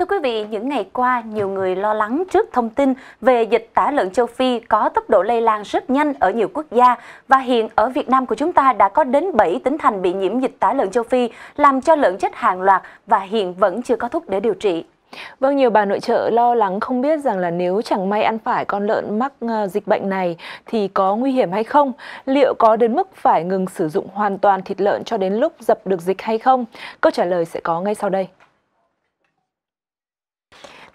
Thưa quý vị, những ngày qua, nhiều người lo lắng trước thông tin về dịch tả lợn châu Phi có tốc độ lây lan rất nhanh ở nhiều quốc gia và hiện ở Việt Nam của chúng ta đã có đến 7 tỉnh thành bị nhiễm dịch tả lợn châu Phi làm cho lợn chết hàng loạt và hiện vẫn chưa có thuốc để điều trị. Vâng, nhiều bà nội trợ lo lắng không biết rằng là nếu chẳng may ăn phải con lợn mắc ờ, dịch bệnh này thì có nguy hiểm hay không? Liệu có đến mức phải ngừng sử dụng hoàn toàn thịt lợn cho đến lúc dập được dịch hay không? Câu trả lời sẽ có ngay sau đây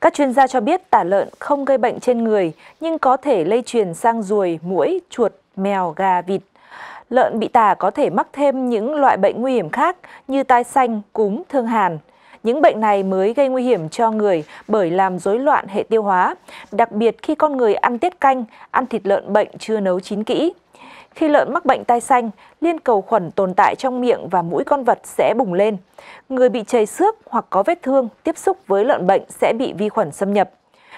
các chuyên gia cho biết tả lợn không gây bệnh trên người nhưng có thể lây truyền sang ruồi, muỗi, chuột, mèo, gà, vịt. Lợn bị tả có thể mắc thêm những loại bệnh nguy hiểm khác như tai xanh, cúm, thương hàn. Những bệnh này mới gây nguy hiểm cho người bởi làm rối loạn hệ tiêu hóa, đặc biệt khi con người ăn tiết canh, ăn thịt lợn bệnh chưa nấu chín kỹ. Khi lợn mắc bệnh tai xanh, liên cầu khuẩn tồn tại trong miệng và mũi con vật sẽ bùng lên. Người bị chảy xước hoặc có vết thương tiếp xúc với lợn bệnh sẽ bị vi khuẩn xâm nhập.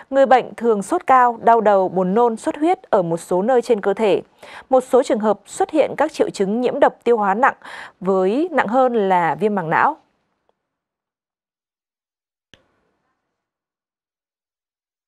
Người bệnh thường sốt cao, đau đầu, buồn nôn, xuất huyết ở một số nơi trên cơ thể. Một số trường hợp xuất hiện các triệu chứng nhiễm độc tiêu hóa nặng với nặng hơn là viêm màng não.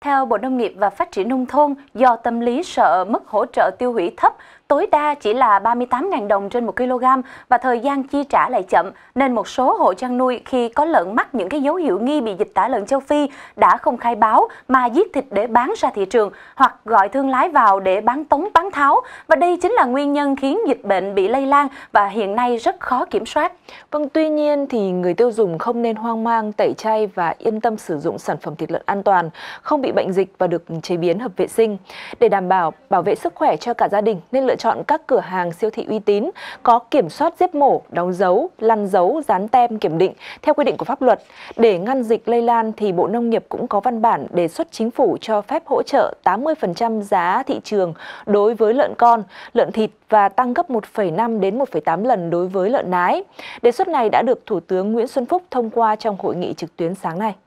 Theo Bộ Nông nghiệp và Phát triển Nông thôn, do tâm lý sợ mức hỗ trợ tiêu hủy thấp tối đa chỉ là 38.000 đồng trên 1 kg và thời gian chi trả lại chậm, nên một số hộ chăn nuôi khi có lợn mắc những cái dấu hiệu nghi bị dịch tả lợn châu Phi đã không khai báo mà giết thịt để bán ra thị trường hoặc gọi thương lái vào để bán tống bán tháo và đây chính là nguyên nhân khiến dịch bệnh bị lây lan và hiện nay rất khó kiểm soát. Vâng, tuy nhiên thì người tiêu dùng không nên hoang mang, tẩy chay và yên tâm sử dụng sản phẩm thịt lợn an toàn, không bị bệnh dịch và được chế biến hợp vệ sinh. Để đảm bảo bảo vệ sức khỏe cho cả gia đình nên lựa lựa chọn các cửa hàng siêu thị uy tín có kiểm soát giết mổ, đóng dấu, lăn dấu, dán tem kiểm định theo quy định của pháp luật. Để ngăn dịch lây lan thì Bộ Nông nghiệp cũng có văn bản đề xuất chính phủ cho phép hỗ trợ 80% giá thị trường đối với lợn con, lợn thịt và tăng gấp 1,5 đến 1,8 lần đối với lợn nái. Đề xuất này đã được Thủ tướng Nguyễn Xuân Phúc thông qua trong hội nghị trực tuyến sáng nay.